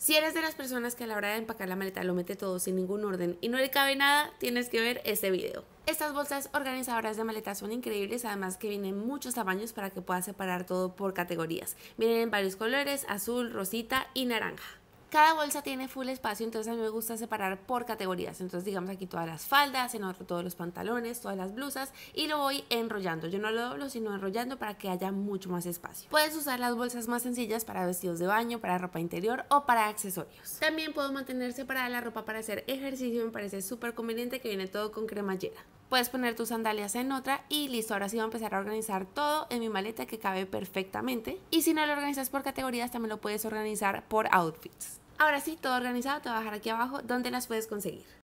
Si eres de las personas que a la hora de empacar la maleta lo mete todo sin ningún orden y no le cabe nada, tienes que ver este video. Estas bolsas organizadoras de maletas son increíbles, además que vienen muchos tamaños para que puedas separar todo por categorías. Vienen en varios colores, azul, rosita y naranja. Cada bolsa tiene full espacio, entonces a mí me gusta separar por categorías. Entonces digamos aquí todas las faldas, en otro todos los pantalones, todas las blusas y lo voy enrollando. Yo no lo doblo, sino enrollando para que haya mucho más espacio. Puedes usar las bolsas más sencillas para vestidos de baño, para ropa interior o para accesorios. También puedo mantener separada la ropa para hacer ejercicio, me parece súper conveniente que viene todo con cremallera. Puedes poner tus sandalias en otra y listo, ahora sí voy a empezar a organizar todo en mi maleta que cabe perfectamente. Y si no lo organizas por categorías, también lo puedes organizar por outfits. Ahora sí, todo organizado, te voy a aquí abajo donde las puedes conseguir.